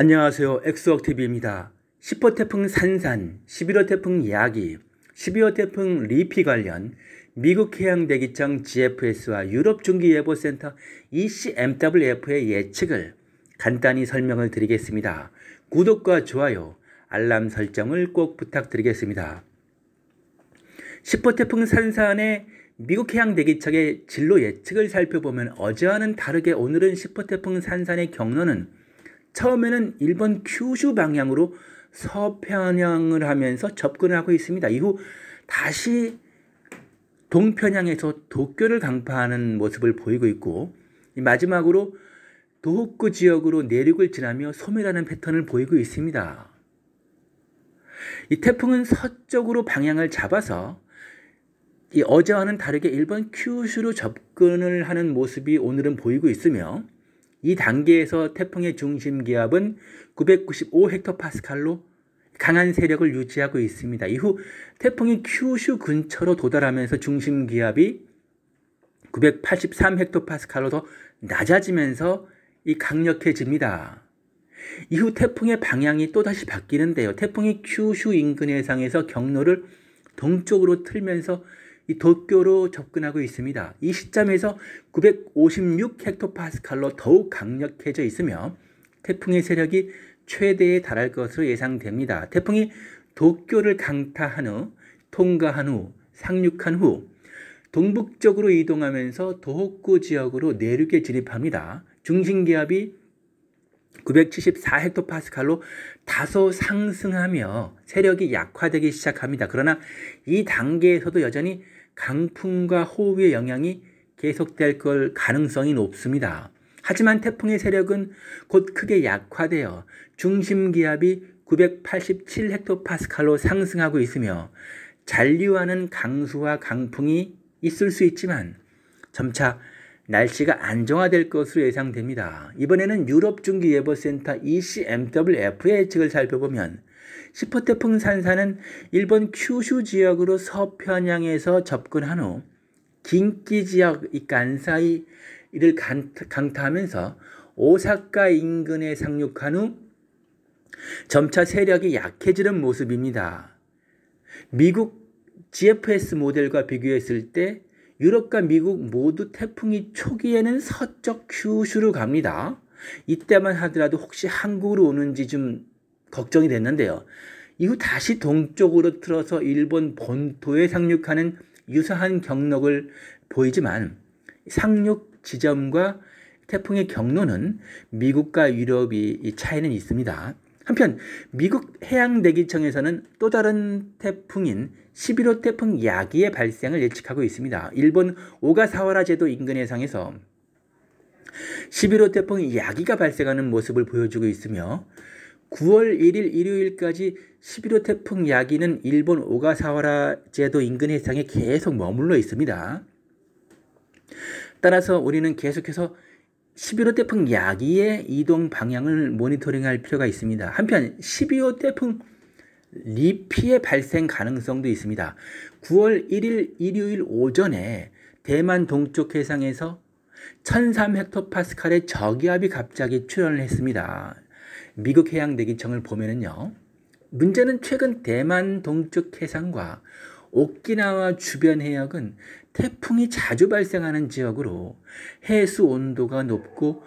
안녕하세요. 엑스워크 t v 입니다 10호 태풍 산산, 11호 태풍 야기, 12호 태풍 리피 관련 미국 해양대기청 GFS와 유럽중기예보센터 ECMWF의 예측을 간단히 설명을 드리겠습니다. 구독과 좋아요, 알람 설정을 꼭 부탁드리겠습니다. 10호 태풍 산산의 미국 해양대기청의 진로 예측을 살펴보면 어제와는 다르게 오늘은 10호 태풍 산산의 경로는 처음에는 일본 큐슈 방향으로 서편향을 하면서 접근을 하고 있습니다. 이후 다시 동편향에서 도쿄를 강파하는 모습을 보이고 있고 마지막으로 도호쿠 지역으로 내륙을 지나며 소멸하는 패턴을 보이고 있습니다. 이 태풍은 서쪽으로 방향을 잡아서 이 어제와는 다르게 일본 큐슈로 접근을 하는 모습이 오늘은 보이고 있으며 이 단계에서 태풍의 중심 기압은 995헥토파스칼로 강한 세력을 유지하고 있습니다. 이후 태풍이 큐슈 근처로 도달하면서 중심 기압이 983 헥토파스칼로 더 낮아지면서 이 강력해집니다. 이후 태풍의 방향이 또다시 바뀌는데요. 태풍이 큐슈 인근 해상에서 경로를 동쪽으로 틀면서 이 도쿄로 접근하고 있습니다. 이 시점에서 956헥토파스칼로 더욱 강력해져 있으며 태풍의 세력이 최대에 달할 것으로 예상됩니다. 태풍이 도쿄를 강타한 후 통과한 후 상륙한 후 동북쪽으로 이동하면서 도호쿠 지역으로 내륙에 진입합니다. 중심기압이 974헥토파스칼로 다소 상승하며 세력이 약화되기 시작합니다. 그러나 이 단계에서도 여전히 강풍과 호우의 영향이 계속될 걸 가능성이 높습니다. 하지만 태풍의 세력은 곧 크게 약화되어 중심 기압이 987 헥토파스칼로 상승하고 있으며 잔류하는 강수와 강풍이 있을 수 있지만 점차 날씨가 안정화될 것으로 예상됩니다. 이번에는 유럽중기예보센터 ECMWF의 예측을 살펴보면 1 0 태풍 산사는 일본 큐슈 지역으로 서편향에서 접근한 후 긴키 지역 간사이 이를 강타하면서 오사카 인근에 상륙한 후 점차 세력이 약해지는 모습입니다. 미국 GFS 모델과 비교했을 때 유럽과 미국 모두 태풍이 초기에는 서쪽 큐슈로 갑니다. 이때만 하더라도 혹시 한국으로 오는지 좀 걱정이 됐는데요. 이후 다시 동쪽으로 틀어서 일본 본토에 상륙하는 유사한 경로를 보이지만 상륙 지점과 태풍의 경로는 미국과 유럽이 차이는 있습니다. 한편 미국 해양대기청에서는 또 다른 태풍인 11호 태풍 야기의 발생을 예측하고 있습니다. 일본 오가사와라 제도 인근 해상에서 11호 태풍 야기가 발생하는 모습을 보여주고 있으며 9월 1일 일요일까지 11호 태풍 야기는 일본 오가사와라 제도 인근 해상에 계속 머물러 있습니다. 따라서 우리는 계속해서 11호 태풍 야기의 이동 방향을 모니터링할 필요가 있습니다. 한편 12호 태풍 리피의 발생 가능성도 있습니다. 9월 1일 일요일 오전에 대만 동쪽 해상에서 1003헥토파스칼의 저기압이 갑자기 출현을 했습니다. 미국 해양대기청을 보면요 문제는 최근 대만 동쪽 해상과 오키나와 주변 해역은 태풍이 자주 발생하는 지역으로 해수 온도가 높고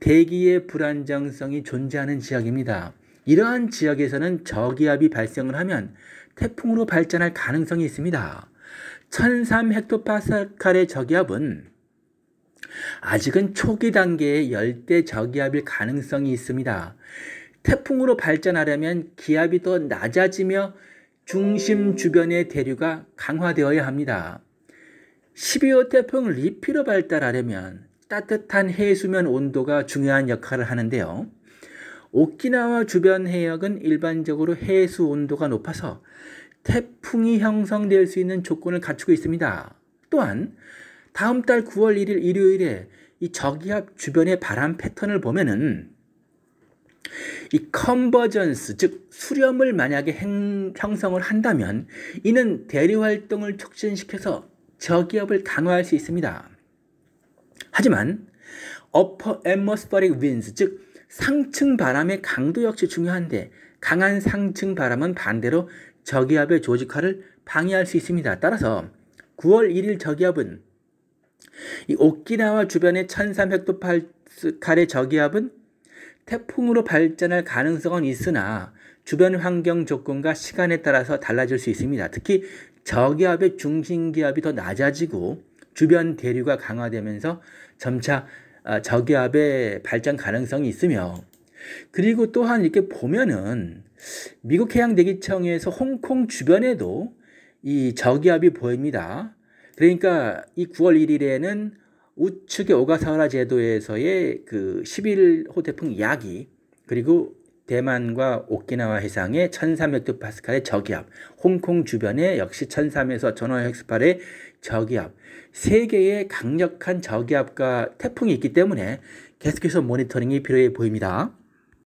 대기의 불안정성이 존재하는 지역입니다. 이러한 지역에서는 저기압이 발생을 하면 태풍으로 발전할 가능성이 있습니다. 1003헥토파스칼의 저기압은 아직은 초기 단계의 열대 저기압일 가능성이 있습니다. 태풍으로 발전하려면 기압이 더 낮아지며 중심 주변의 대류가 강화되어야 합니다. 12호 태풍 리피로 발달하려면 따뜻한 해수면 온도가 중요한 역할을 하는데요. 오키나와 주변 해역은 일반적으로 해수 온도가 높아서 태풍이 형성될 수 있는 조건을 갖추고 있습니다. 또한 다음 달 9월 1일 일요일에 이 저기압 주변의 바람 패턴을 보면은 이 컨버전스 즉 수렴을 만약에 행, 형성을 한다면 이는 대리 활동을 촉진시켜서 저기압을 강화할 수 있습니다. 하지만 upper atmospheric winds 즉 상층 바람의 강도 역시 중요한데 강한 상층 바람은 반대로 저기압의 조직화를 방해할 수 있습니다. 따라서 9월 1일 저기압은 이 오키나와 주변의 1300도 파스칼의 저기압은 태풍으로 발전할 가능성은 있으나 주변 환경 조건과 시간에 따라서 달라질 수 있습니다. 특히 저기압의 중심 기압이 더 낮아지고 주변 대류가 강화되면서 점차 아, 저기압의 발전 가능성이 있으며 그리고 또한 이렇게 보면은 미국 해양대기청에서 홍콩 주변에도 이 저기압이 보입니다. 그러니까 이 9월 1일에는 우측의 오가사와라 제도에서의 그 11호 태풍 야기 그리고 대만과 오키나와 해상의 1300도 파스칼의 저기압, 홍콩 주변에 역시 1300에서 전5 0헥스팔의 저기압, 세 개의 강력한 저기압과 태풍이 있기 때문에 계속해서 모니터링이 필요해 보입니다.